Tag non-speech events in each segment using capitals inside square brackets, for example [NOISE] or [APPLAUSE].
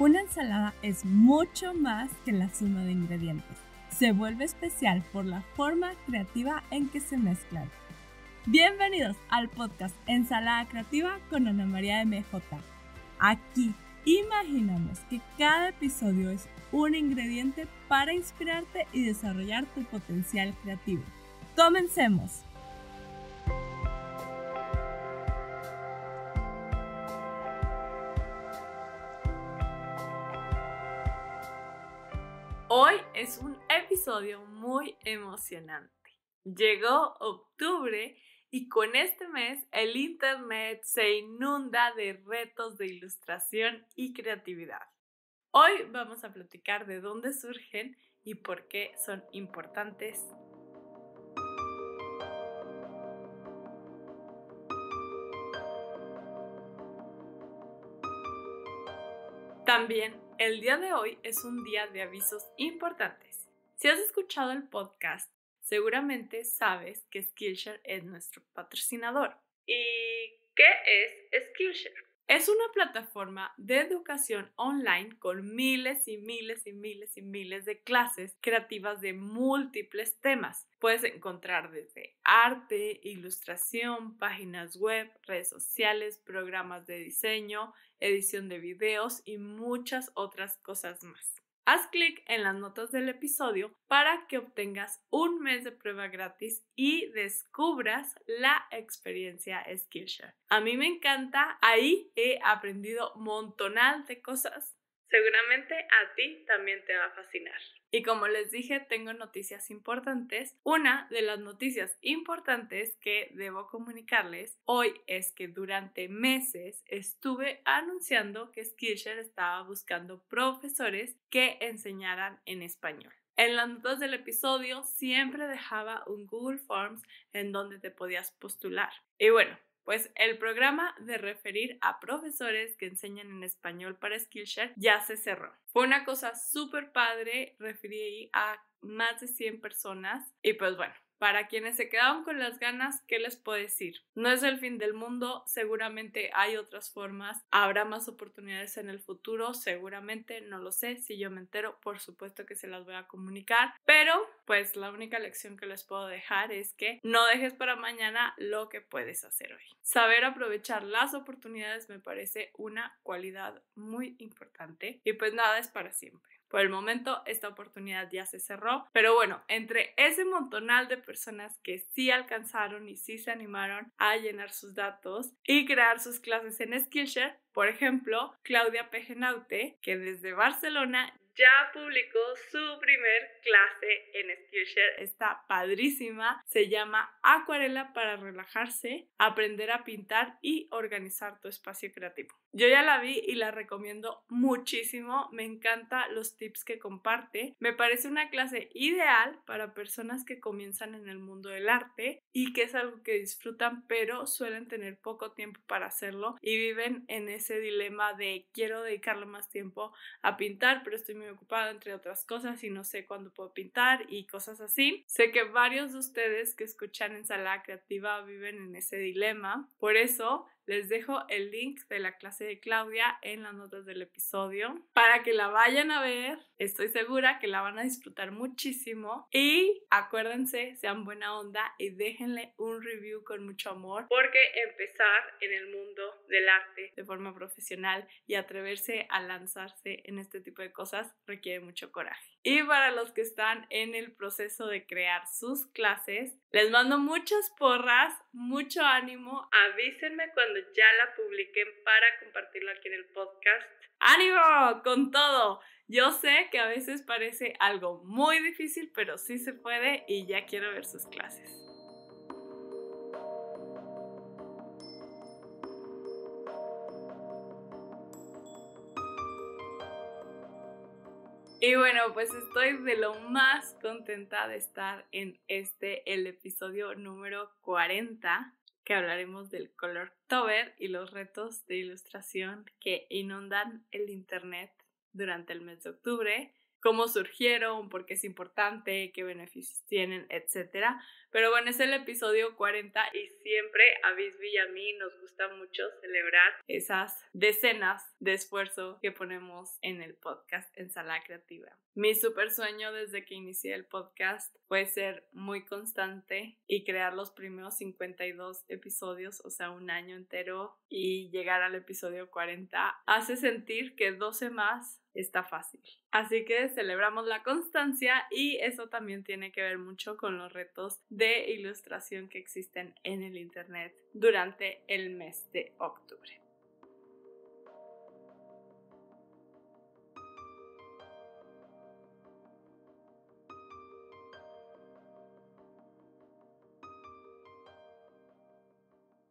Una ensalada es mucho más que la suma de ingredientes. Se vuelve especial por la forma creativa en que se mezclan. Bienvenidos al podcast Ensalada Creativa con Ana María de MJ. Aquí imaginamos que cada episodio es un ingrediente para inspirarte y desarrollar tu potencial creativo. Comencemos. Hoy es un episodio muy emocionante. Llegó octubre y con este mes el Internet se inunda de retos de ilustración y creatividad. Hoy vamos a platicar de dónde surgen y por qué son importantes. También el día de hoy es un día de avisos importantes. Si has escuchado el podcast, seguramente sabes que Skillshare es nuestro patrocinador. ¿Y qué es Skillshare? Es una plataforma de educación online con miles y miles y miles y miles de clases creativas de múltiples temas. Puedes encontrar desde arte, ilustración, páginas web, redes sociales, programas de diseño edición de videos y muchas otras cosas más. Haz clic en las notas del episodio para que obtengas un mes de prueba gratis y descubras la experiencia Skillshare. A mí me encanta, ahí he aprendido montonal de cosas Seguramente a ti también te va a fascinar. Y como les dije, tengo noticias importantes. Una de las noticias importantes que debo comunicarles hoy es que durante meses estuve anunciando que Skillshare estaba buscando profesores que enseñaran en español. En las notas del episodio siempre dejaba un Google Forms en donde te podías postular. Y bueno, pues el programa de referir a profesores que enseñan en español para Skillshare ya se cerró. Fue una cosa súper padre, referí a más de 100 personas y pues bueno, para quienes se quedaron con las ganas, ¿qué les puedo decir? No es el fin del mundo, seguramente hay otras formas, habrá más oportunidades en el futuro, seguramente, no lo sé, si yo me entero, por supuesto que se las voy a comunicar, pero pues la única lección que les puedo dejar es que no dejes para mañana lo que puedes hacer hoy. Saber aprovechar las oportunidades me parece una cualidad muy importante y pues nada es para siempre. Por el momento esta oportunidad ya se cerró, pero bueno, entre ese montonal de personas que sí alcanzaron y sí se animaron a llenar sus datos y crear sus clases en Skillshare, por ejemplo, Claudia Pejenaute, que desde Barcelona ya publicó su primer clase en Skillshare. Está padrísima. Se llama Acuarela para relajarse, aprender a pintar y organizar tu espacio creativo. Yo ya la vi y la recomiendo muchísimo. Me encanta los tips que comparte. Me parece una clase ideal para personas que comienzan en el mundo del arte y que es algo que disfrutan pero suelen tener poco tiempo para hacerlo y viven en ese dilema de quiero dedicarle más tiempo a pintar pero estoy muy ocupado entre otras cosas, y no sé cuándo puedo pintar y cosas así. Sé que varios de ustedes que escuchan en Sala Creativa viven en ese dilema. Por eso les dejo el link de la clase de Claudia en las notas del episodio para que la vayan a ver. Estoy segura que la van a disfrutar muchísimo. Y acuérdense, sean buena onda y déjenle un review con mucho amor. Porque empezar en el mundo del arte de forma profesional y atreverse a lanzarse en este tipo de cosas requiere mucho coraje. Y para los que están en el proceso de crear sus clases, les mando muchas porras, mucho ánimo. Avísenme cuando ya la publiquen para compartirlo aquí en el podcast. ¡Ánimo! ¡Con todo! Yo sé que a veces parece algo muy difícil, pero sí se puede y ya quiero ver sus clases. Y bueno, pues estoy de lo más contenta de estar en este, el episodio número 40, que hablaremos del color tober y los retos de ilustración que inundan el Internet durante el mes de octubre, cómo surgieron, por qué es importante, qué beneficios tienen, etc. Pero bueno, es el episodio 40 y siempre a Bisbee y a mí nos gusta mucho celebrar esas decenas de esfuerzo que ponemos en el podcast en Sala Creativa. Mi super sueño desde que inicié el podcast fue ser muy constante y crear los primeros 52 episodios, o sea, un año entero y llegar al episodio 40 hace sentir que 12 más está fácil. Así que celebramos la constancia y eso también tiene que ver mucho con los retos de ilustración que existen en el Internet durante el mes de octubre.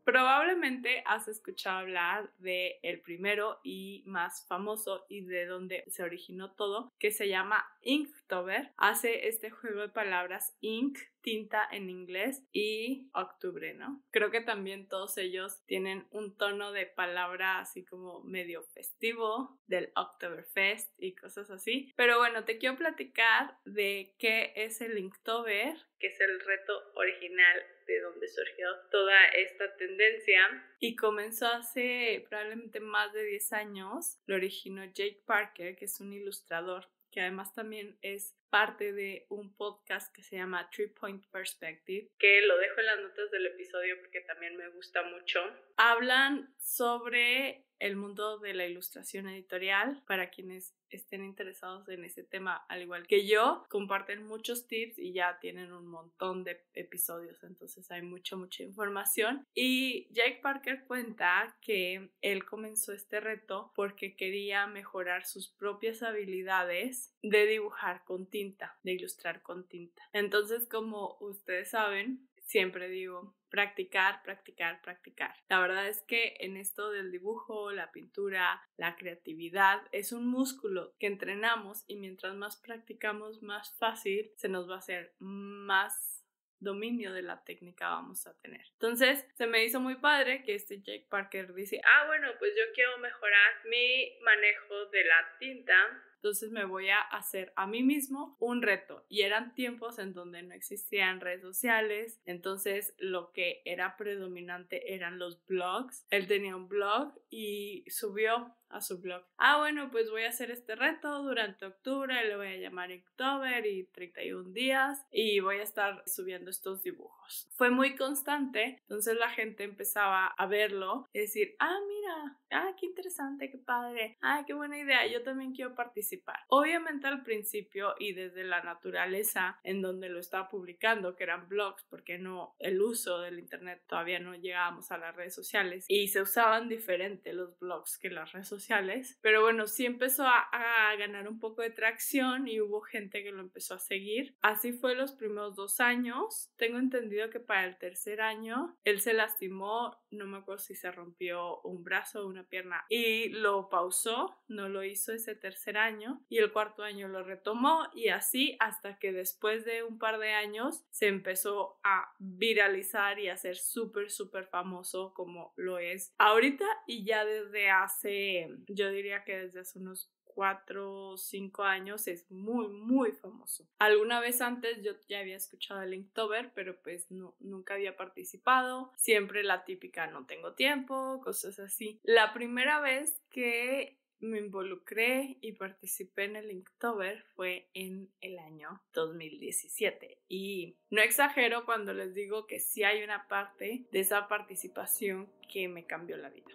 Probablemente has escuchado hablar de el primero y más famoso y de donde se originó todo, que se llama Inktober. Hace este juego de palabras ink tinta en inglés y octubre, ¿no? Creo que también todos ellos tienen un tono de palabra así como medio festivo del Oktoberfest y cosas así. Pero bueno, te quiero platicar de qué es el Inktober, que es el reto original de donde surgió toda esta tendencia y comenzó hace probablemente más de 10 años. Lo originó Jake Parker, que es un ilustrador que además también es parte de un podcast que se llama Three Point Perspective, que lo dejo en las notas del episodio porque también me gusta mucho. Hablan sobre el mundo de la ilustración editorial. Para quienes estén interesados en ese tema, al igual que yo, comparten muchos tips y ya tienen un montón de episodios, entonces hay mucha, mucha información. Y Jake Parker cuenta que él comenzó este reto porque quería mejorar sus propias habilidades de dibujar con tinta, de ilustrar con tinta. Entonces, como ustedes saben, siempre digo, practicar, practicar, practicar. La verdad es que en esto del dibujo, la pintura, la creatividad, es un músculo que entrenamos y mientras más practicamos, más fácil se nos va a hacer más dominio de la técnica vamos a tener. Entonces, se me hizo muy padre que este Jake Parker dice, ah, bueno, pues yo quiero mejorar mi manejo de la tinta. Entonces me voy a hacer a mí mismo un reto. Y eran tiempos en donde no existían redes sociales. Entonces lo que era predominante eran los blogs. Él tenía un blog y subió a su blog. Ah, bueno, pues voy a hacer este reto durante octubre, lo voy a llamar October y 31 días y voy a estar subiendo estos dibujos. Fue muy constante, entonces la gente empezaba a verlo y decir, ah, mira, ah, qué interesante, qué padre, ah, qué buena idea, yo también quiero participar. Obviamente al principio y desde la naturaleza en donde lo estaba publicando, que eran blogs, porque no el uso del internet todavía no llegábamos a las redes sociales y se usaban diferente los blogs que las redes sociales sociales, pero bueno, sí empezó a, a, ganar un poco de tracción y hubo gente que lo empezó a seguir. Así fue los primeros dos años. Tengo entendido que para el tercer año él se lastimó, no me acuerdo si se rompió un brazo o una pierna y lo pausó, no lo hizo ese tercer año y el cuarto año lo retomó y así hasta que después de un par de años se empezó a viralizar y a ser súper súper famoso como lo es ahorita y ya desde hace yo diría que desde hace unos cuatro, o cinco años es muy, muy famoso. Alguna vez antes yo ya había escuchado el Inktober, pero pues no, nunca había participado. Siempre la típica no tengo tiempo, cosas así. La primera vez que me involucré y participé en el Inktober fue en el año 2017 y no exagero cuando les digo que sí hay una parte de esa participación que me cambió la vida.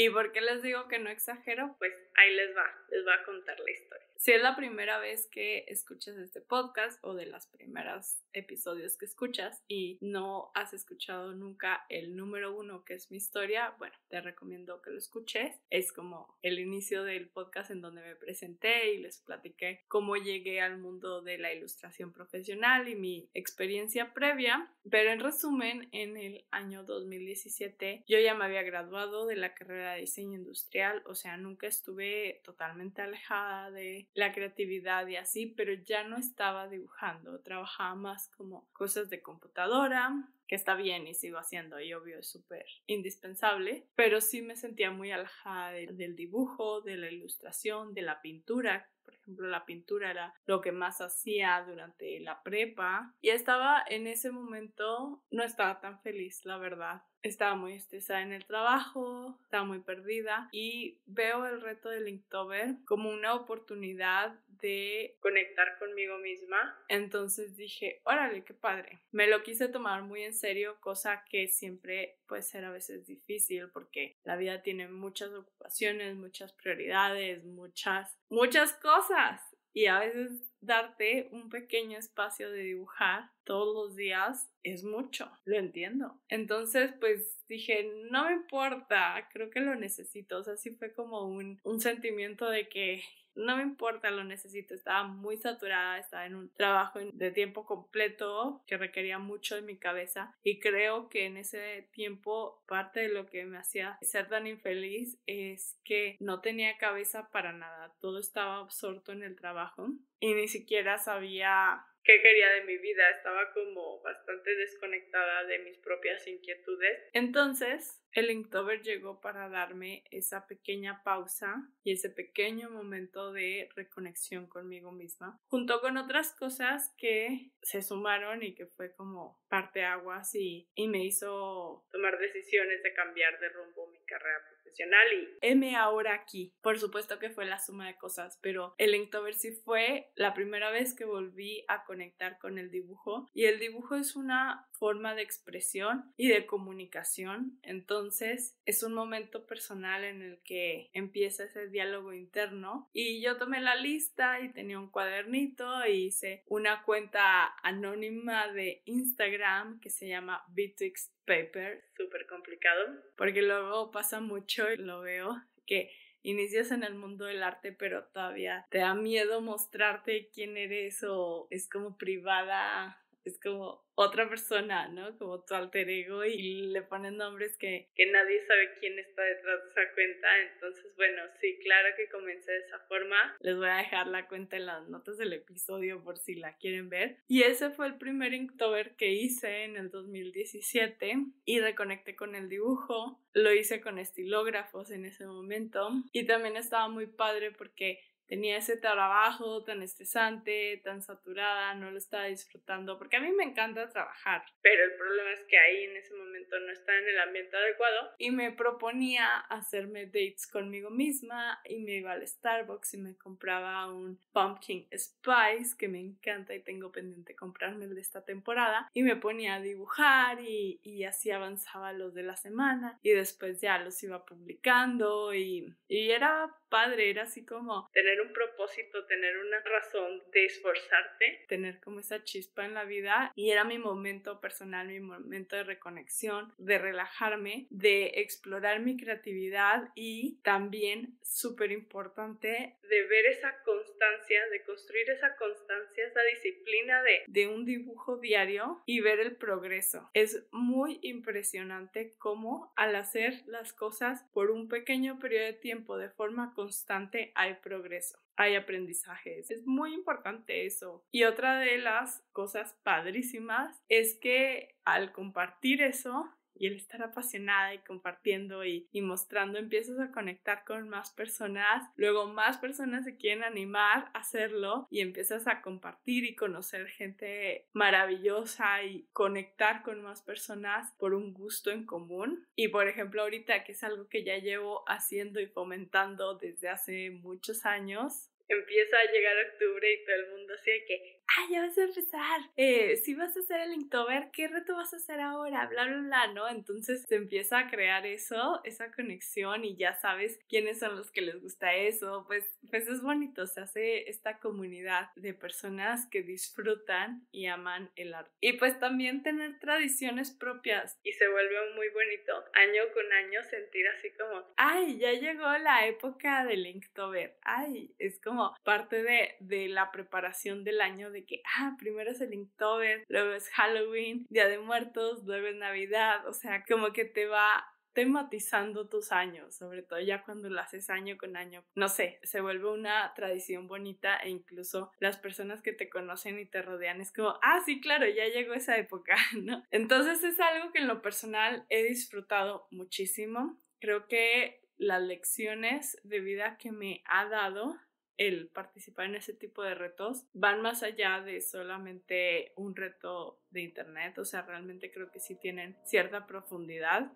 ¿Y por qué les digo que no exagero? Pues ahí les va, les va a contar la historia. Si es la primera vez que escuchas este podcast o de las primeras episodios que escuchas y no has escuchado nunca el número uno que es mi historia, bueno, te recomiendo que lo escuches. Es como el inicio del podcast en donde me presenté y les platiqué cómo llegué al mundo de la ilustración profesional y mi experiencia previa. Pero en resumen, en el año 2017 yo ya me había graduado de la carrera diseño industrial, o sea, nunca estuve totalmente alejada de la creatividad y así, pero ya no estaba dibujando, trabajaba más como cosas de computadora, que está bien y sigo haciendo y obvio es súper indispensable, pero sí me sentía muy alejada del dibujo, de la ilustración, de la pintura. Por ejemplo, la pintura era lo que más hacía durante la prepa y estaba en ese momento, no estaba tan feliz, la verdad. Estaba muy estresada en el trabajo, estaba muy perdida y veo el reto de Inktober como una oportunidad de conectar conmigo misma. Entonces dije, órale, qué padre. Me lo quise tomar muy en serio, cosa que siempre puede ser a veces difícil porque la vida tiene muchas ocupaciones, muchas prioridades, muchas, muchas cosas. Y a veces darte un pequeño espacio de dibujar todos los días es mucho, lo entiendo. Entonces, pues dije, no me importa, creo que lo necesito. O sea, sí fue como un, un sentimiento de que no me importa, lo necesito. Estaba muy saturada, estaba en un trabajo de tiempo completo que requería mucho de mi cabeza y creo que en ese tiempo parte de lo que me hacía ser tan infeliz es que no tenía cabeza para nada, todo estaba absorto en el trabajo y ni siquiera sabía qué quería de mi vida, estaba como bastante desconectada de mis propias inquietudes. Entonces, el Inktober llegó para darme esa pequeña pausa y ese pequeño momento de reconexión conmigo misma, junto con otras cosas que se sumaron y que fue como parte aguas y, y me hizo tomar decisiones de cambiar de rumbo mi carrera y M ahora aquí. Por supuesto que fue la suma de cosas, pero el sí fue la primera vez que volví a conectar con el dibujo y el dibujo es una forma de expresión y de comunicación. Entonces es un momento personal en el que empieza ese diálogo interno y yo tomé la lista y tenía un cuadernito y hice una cuenta anónima de Instagram que se llama BTX Paper. Súper complicado. Porque luego pasa mucho lo veo, que inicias en el mundo del arte, pero todavía te da miedo mostrarte quién eres o es como privada es como otra persona, ¿no? Como tu alter ego y le ponen nombres que, nadie sabe quién está detrás de esa cuenta. Entonces, bueno, sí, claro que comencé de esa forma. Les voy a dejar la cuenta en las notas del episodio por si la quieren ver. Y ese fue el primer Inktober que hice en el 2017 y reconecté con el dibujo. Lo hice con estilógrafos en ese momento y también estaba muy padre porque tenía ese trabajo tan estresante, tan saturada, no lo estaba disfrutando, porque a mí me encanta trabajar, pero el problema es que ahí en ese momento no estaba en el ambiente adecuado y me proponía hacerme dates conmigo misma y me iba al Starbucks y me compraba un pumpkin spice que me encanta y tengo pendiente comprarme el de esta temporada y me ponía a dibujar y, y así avanzaba los de la semana y después ya los iba publicando y, y era padre, era así como tener un propósito, tener una razón de esforzarte, tener como esa chispa en la vida y era mi momento personal, mi momento de reconexión, de relajarme, de explorar mi creatividad y también súper importante de ver esa constancia, de construir esa constancia, esa disciplina de, de un dibujo diario y ver el progreso. Es muy impresionante cómo al hacer las cosas por un pequeño periodo de tiempo de forma constante hay progreso hay aprendizajes, es muy importante eso. Y otra de las cosas padrísimas es que al compartir eso, y el estar apasionada y compartiendo y, mostrando, empiezas a conectar con más personas, luego más personas se quieren animar a hacerlo y empiezas a compartir y conocer gente maravillosa y conectar con más personas por un gusto en común. Y por ejemplo, ahorita que es algo que ya llevo haciendo y fomentando desde hace muchos años, empieza a llegar octubre y todo el mundo sigue que ah, ya vas a empezar, eh, si vas a hacer el Inktober, ¿qué reto vas a hacer ahora? Bla, bla, bla, ¿no? Entonces se empieza a crear eso, esa conexión y ya sabes quiénes son los que les gusta eso, pues, pues es bonito, se hace esta comunidad de personas que disfrutan y aman el arte. Y pues también tener tradiciones propias y se vuelve muy bonito año con año sentir así como, ay, ya llegó la época del Inktober, ay, es como parte de, de la preparación del año de que, ah, primero es el Inktober, luego es Halloween, Día de Muertos, luego es Navidad, o sea, como que te va tematizando tus años, sobre todo ya cuando lo haces año con año. No sé, se vuelve una tradición bonita e incluso las personas que te conocen y te rodean es como, ah, sí, claro, ya llegó esa época, [LAUGHS] ¿no? Entonces es algo que en lo personal he disfrutado muchísimo. Creo que las lecciones de vida que me ha dado el participar en ese tipo de retos van más allá de solamente un reto de internet, o sea, realmente creo que sí tienen cierta profundidad.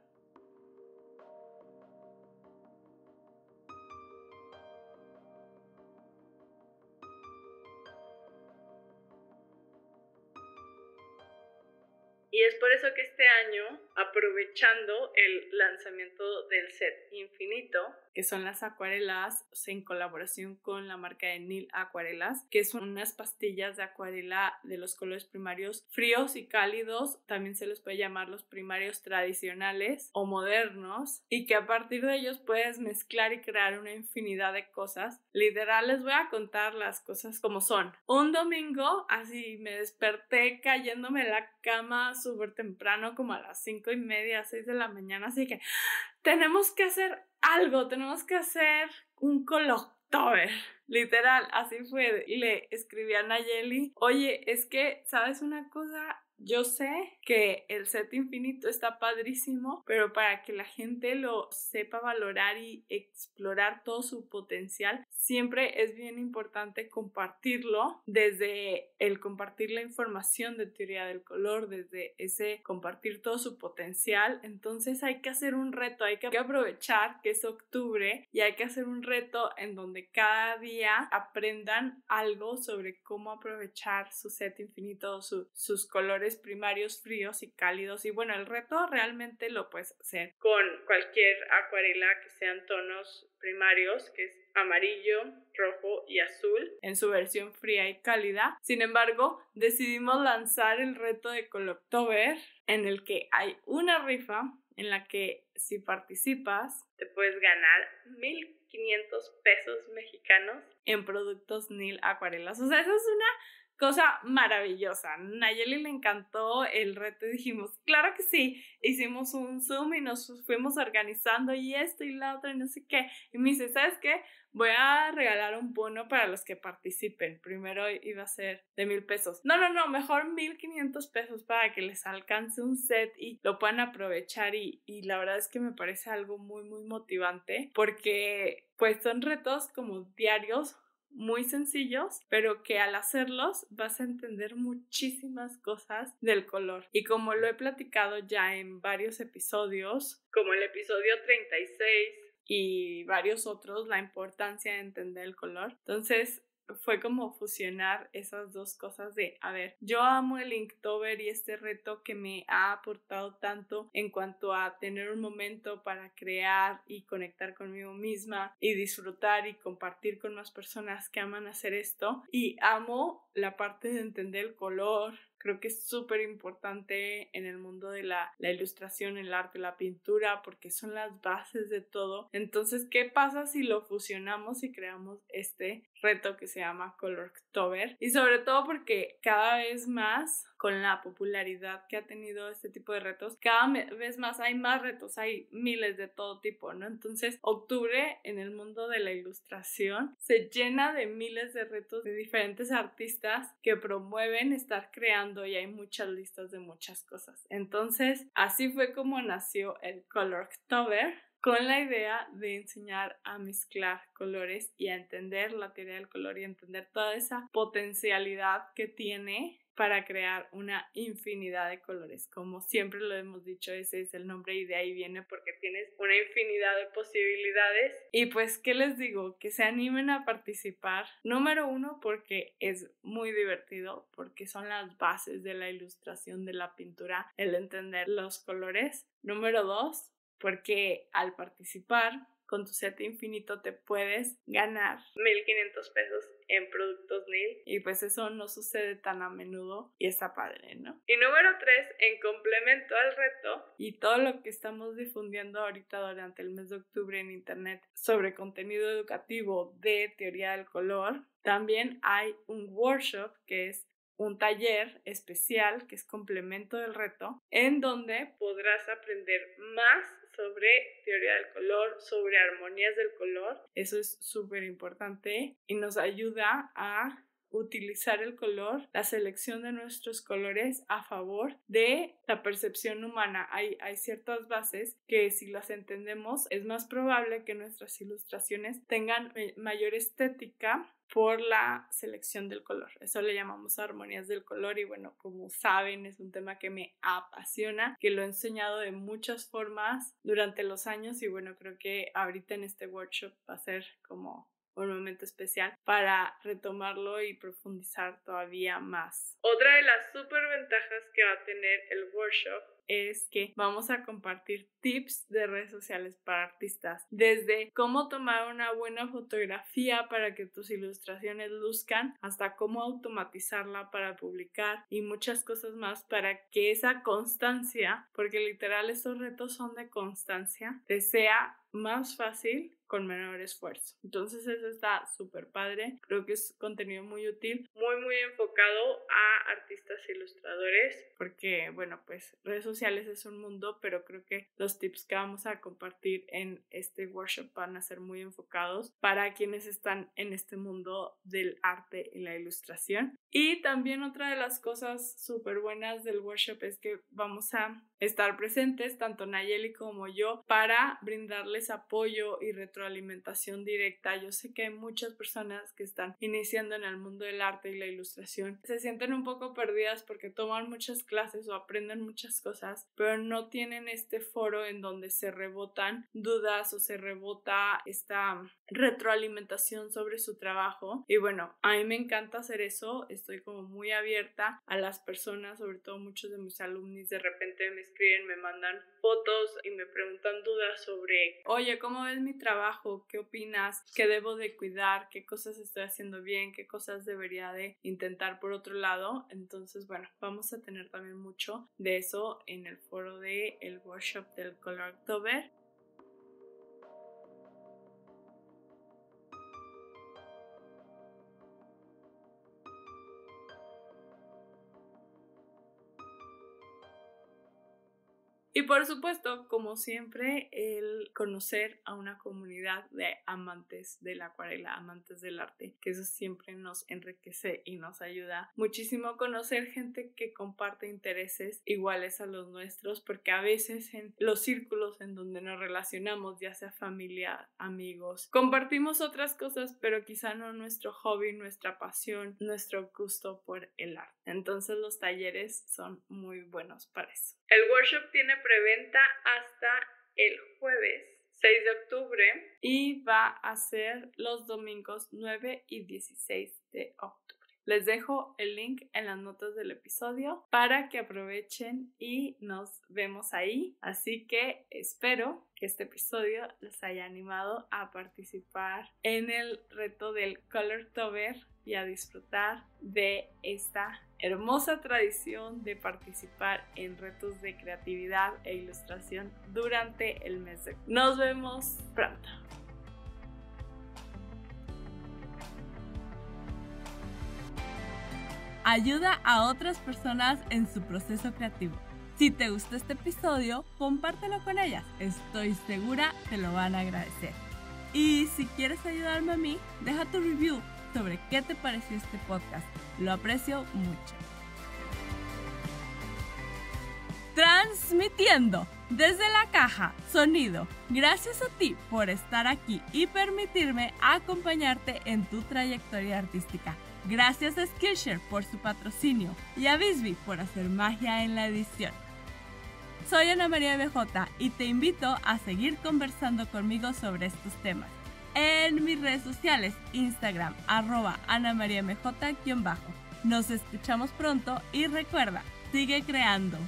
Y es por eso que este año, aprovechando el lanzamiento del set infinito, que son las acuarelas en colaboración con la marca de Nil Acuarelas, que son unas pastillas de acuarela de los colores primarios fríos y cálidos, también se les puede llamar los primarios tradicionales o modernos, y que a partir de ellos puedes mezclar y crear una infinidad de cosas. Literal, les voy a contar las cosas como son. Un domingo, así me desperté cayéndome de la cama súper temprano, como a las cinco y media, seis de la mañana, así que ¡Ah! tenemos que hacer algo, tenemos que hacer un Coloctober. Literal, así fue. Y le escribí a Nayeli, oye, es que, ¿sabes una cosa? Yo sé que el set infinito está padrísimo, pero para que la gente lo sepa valorar y explorar todo su potencial, siempre es bien importante compartirlo desde el compartir la información de teoría del color, desde ese compartir todo su potencial. Entonces hay que hacer un reto, hay que aprovechar que es octubre y hay que hacer un reto en donde cada día aprendan algo sobre cómo aprovechar su set infinito, sus colores primarios fríos y cálidos y bueno, el reto realmente lo puedes hacer con cualquier acuarela que sean tonos primarios, que es amarillo, rojo y azul, en su versión fría y cálida. Sin embargo, decidimos lanzar el reto de Coloctober, en el que hay una rifa en la que si participas te puedes ganar 1500 pesos mexicanos en productos Nil Acuarelas. O sea, esa es una cosa maravillosa. Nayeli le encantó el reto y dijimos, claro que sí. Hicimos un Zoom y nos fuimos organizando y esto y la otra y no sé qué. Y me dice, ¿sabes qué? Voy a regalar un bono para los que participen. Primero iba a ser de mil pesos. No, no, no, mejor mil quinientos pesos para que les alcance un set y lo puedan aprovechar. Y, y la verdad es que me parece algo muy, muy motivante porque pues son retos como diarios muy sencillos, pero que al hacerlos vas a entender muchísimas cosas del color. Y como lo he platicado ya en varios episodios, como el episodio 36 y varios otros, la importancia de entender el color. Entonces, fue como fusionar esas dos cosas de, a ver, yo amo el Inktober y este reto que me ha aportado tanto en cuanto a tener un momento para crear y conectar conmigo misma y disfrutar y compartir con más personas que aman hacer esto y amo la parte de entender el color, Creo que es súper importante en el mundo de la, ilustración, el arte, la pintura, porque son las bases de todo. Entonces, ¿qué pasa si lo fusionamos y creamos este reto que se llama Color Colortober? Y sobre todo porque cada vez más con la popularidad que ha tenido este tipo de retos, cada vez más hay más retos, hay miles de todo tipo, ¿no? Entonces, octubre en el mundo de la ilustración se llena de miles de retos de diferentes artistas que promueven estar creando y hay muchas listas de muchas cosas. Entonces, así fue como nació el Color October con la idea de enseñar a mezclar colores y a entender la teoría del color y entender toda esa potencialidad que tiene para crear una infinidad de colores. Como siempre lo hemos dicho, ese es el nombre y de ahí viene porque tienes una infinidad de posibilidades. Y pues, ¿qué les digo? Que se animen a participar. Número uno, porque es muy divertido, porque son las bases de la ilustración de la pintura, el entender los colores. Número dos, porque al participar con tu set infinito te puedes ganar 1500 pesos en productos nil. y pues eso no sucede tan a menudo y está padre, ¿no? Y número 3, en complemento al reto y todo lo que estamos difundiendo ahorita durante el mes de octubre en internet sobre contenido educativo de teoría del color, también hay un workshop que es un taller especial que es complemento del reto en donde podrás aprender más sobre teoría del color, sobre armonías del color. Eso es súper importante y nos ayuda a utilizar el color, la selección de nuestros colores a favor de la percepción humana. Hay, ciertas bases que si las entendemos es más probable que nuestras ilustraciones tengan eh, mayor estética por la selección del color. Eso le llamamos armonías del color y bueno, como saben, es un tema que me apasiona, que lo he enseñado de muchas formas durante los años y bueno, creo que ahorita en este workshop va a ser como un momento especial para retomarlo y profundizar todavía más. Otra de las super ventajas que va a tener el workshop es que vamos a compartir tips de redes sociales para artistas, desde cómo tomar una buena fotografía para que tus ilustraciones luzcan, hasta cómo automatizarla para publicar y muchas cosas más para que esa constancia, porque literal estos retos son de constancia, te sea más fácil con menor esfuerzo. Entonces eso está súper padre. Creo que es contenido muy útil, muy muy enfocado a artistas ilustradores, porque bueno, pues redes sociales es un mundo, pero creo que los tips que vamos a compartir en este workshop van a ser muy enfocados para quienes están en este mundo del arte y la ilustración. Y también otra de las cosas súper buenas del workshop es que vamos a estar presentes, tanto Nayeli como yo, para brindarles apoyo y retroalimentación directa. Yo sé que hay muchas personas que están iniciando en el mundo del arte y la ilustración. Se sienten un poco perdidas porque toman muchas clases o aprenden muchas cosas, pero no tienen este foro en donde se rebotan dudas o se rebota esta retroalimentación sobre su trabajo. Y bueno, a mí me encanta hacer eso. Estoy como muy abierta a las personas, sobre todo muchos de mis alumnos de repente me escriben, me mandan fotos y me preguntan dudas sobre oye, ¿cómo es mi trabajo? ¿Qué opinas? ¿Qué debo de cuidar? ¿Qué cosas estoy haciendo bien? ¿Qué cosas debería de intentar por otro lado? Entonces, bueno, vamos a tener también mucho de eso en el foro del workshop del Color October Y por supuesto, como siempre, el conocer a una comunidad de amantes de la acuarela, amantes del arte, que eso siempre nos enriquece y nos ayuda muchísimo conocer gente que comparte intereses iguales a los nuestros, porque a veces en los círculos en donde nos relacionamos, ya sea familia, amigos, compartimos otras cosas, pero quizá no nuestro hobby, nuestra pasión, nuestro gusto por el arte. Entonces los talleres son muy buenos para eso. El workshop tiene preventa hasta el jueves 6 de octubre y va a ser los domingos 9 y 16 de octubre. Les dejo el link en las notas del episodio para que aprovechen y nos vemos ahí. Así que espero que este episodio les haya animado a participar en el reto del Color Tover y a disfrutar de esta hermosa tradición de participar en retos de creatividad e ilustración durante el mes de... Nos vemos pronto. Ayuda a otras personas en su proceso creativo. Si te gustó este episodio, compártelo con ellas. Estoy segura que lo van a agradecer. Y si quieres ayudarme a mí, deja tu review sobre qué te pareció este podcast. Lo aprecio mucho. Transmitiendo desde la caja, sonido. Gracias a ti por estar aquí y permitirme acompañarte en tu trayectoria artística. Gracias a Skillshare por su patrocinio y a Bisbee por hacer magia en la edición. Soy Ana María BJ y te invito a seguir conversando conmigo sobre estos temas en mis redes sociales, Instagram, arroba anamariamj Nos escuchamos pronto y recuerda, sigue creando.